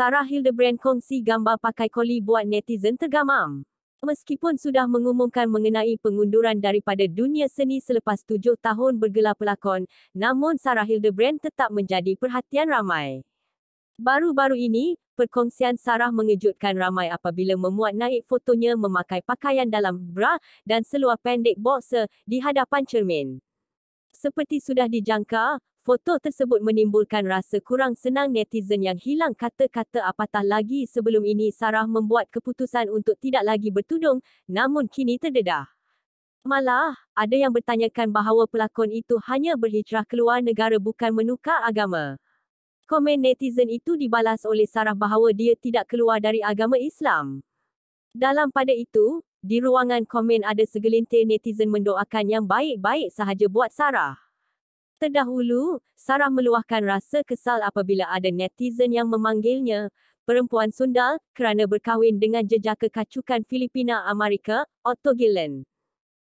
Sarah Hildebrand kongsi gambar pakai koli buat netizen tergamam. Meskipun sudah mengumumkan mengenai pengunduran daripada dunia seni selepas tujuh tahun bergelar pelakon, namun Sarah Hildebrand tetap menjadi perhatian ramai. Baru-baru ini, perkongsian Sarah mengejutkan ramai apabila memuat naik fotonya memakai pakaian dalam bra dan seluar pendek boxer di hadapan cermin. Seperti sudah dijangka, foto tersebut menimbulkan rasa kurang senang netizen yang hilang kata-kata apatah lagi sebelum ini Sarah membuat keputusan untuk tidak lagi bertudung, namun kini terdedah. Malah, ada yang bertanyakan bahawa pelakon itu hanya berhijrah keluar negara bukan menukar agama. Komen netizen itu dibalas oleh Sarah bahawa dia tidak keluar dari agama Islam. Dalam pada itu, di ruangan komen ada segelintir netizen mendoakan yang baik-baik sahaja buat Sarah. Terdahulu, Sarah meluahkan rasa kesal apabila ada netizen yang memanggilnya perempuan sundal kerana berkahwin dengan jejaka kacukan Filipina Amerika, Otto Gillen.